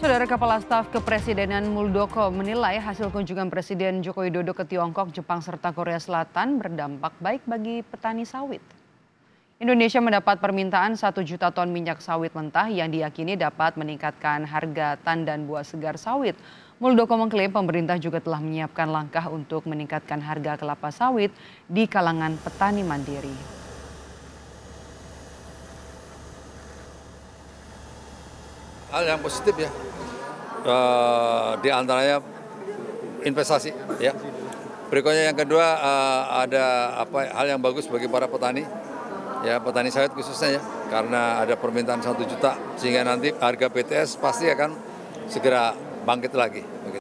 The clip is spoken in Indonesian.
Saudara Kepala Staf Kepresidenan Muldoko menilai hasil kunjungan Presiden Joko Widodo ke Tiongkok, Jepang, serta Korea Selatan berdampak baik bagi petani sawit. Indonesia mendapat permintaan 1 juta ton minyak sawit mentah yang diyakini dapat meningkatkan harga tandan buah segar sawit. Muldoko mengklaim pemerintah juga telah menyiapkan langkah untuk meningkatkan harga kelapa sawit di kalangan petani mandiri. hal yang positif ya. Uh, di antaranya investasi ya. Berikutnya yang kedua uh, ada apa hal yang bagus bagi para petani ya petani sawit khususnya ya karena ada permintaan satu juta sehingga nanti harga BTS pasti akan segera bangkit lagi.